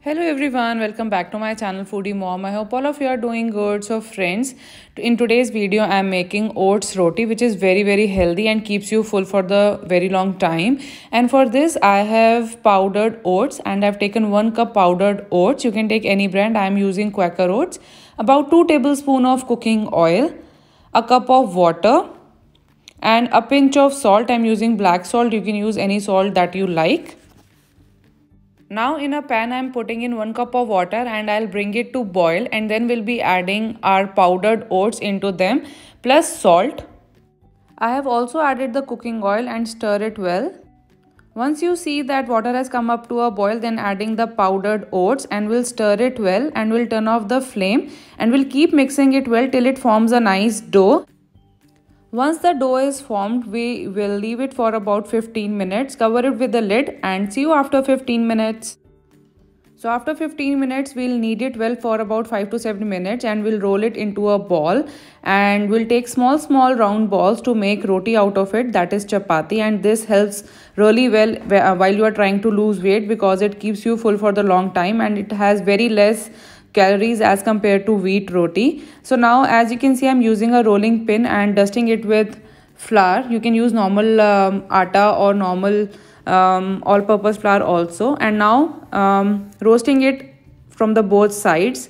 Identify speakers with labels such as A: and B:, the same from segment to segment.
A: hello everyone welcome back to my channel foodie mom i hope all of you are doing good so friends in today's video i am making oats roti which is very very healthy and keeps you full for the very long time and for this i have powdered oats and i've taken one cup powdered oats you can take any brand i am using quaker oats about two tablespoon of cooking oil a cup of water and a pinch of salt i'm using black salt you can use any salt that you like now in a pan i'm putting in 1 cup of water and i'll bring it to boil and then we'll be adding our powdered oats into them plus salt i have also added the cooking oil and stir it well once you see that water has come up to a boil then adding the powdered oats and we'll stir it well and we'll turn off the flame and we'll keep mixing it well till it forms a nice dough once the dough is formed, we will leave it for about 15 minutes, cover it with the lid and see you after 15 minutes. So after 15 minutes, we'll knead it well for about 5 to 7 minutes and we'll roll it into a ball and we'll take small small round balls to make roti out of it that is chapati and this helps really well uh, while you are trying to lose weight because it keeps you full for the long time and it has very less calories as compared to wheat roti. So now as you can see I'm using a rolling pin and dusting it with flour. You can use normal um, atta or normal um, all-purpose flour also and now um, roasting it from the both sides.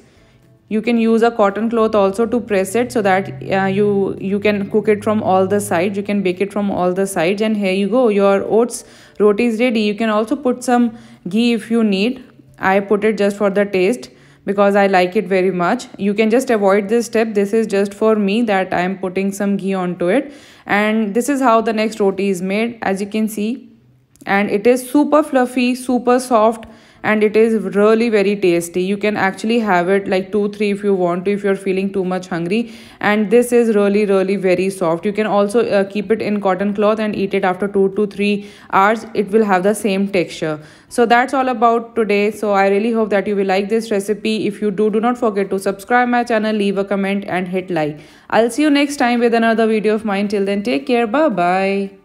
A: You can use a cotton cloth also to press it so that uh, you, you can cook it from all the sides. You can bake it from all the sides and here you go. Your oats roti is ready. You can also put some ghee if you need. I put it just for the taste because I like it very much. You can just avoid this step. This is just for me that I am putting some ghee onto it. And this is how the next roti is made as you can see. And it is super fluffy, super soft and it is really very tasty you can actually have it like two three if you want to if you're feeling too much hungry and this is really really very soft you can also uh, keep it in cotton cloth and eat it after two to three hours it will have the same texture so that's all about today so i really hope that you will like this recipe if you do do not forget to subscribe my channel leave a comment and hit like i'll see you next time with another video of mine till then take care bye bye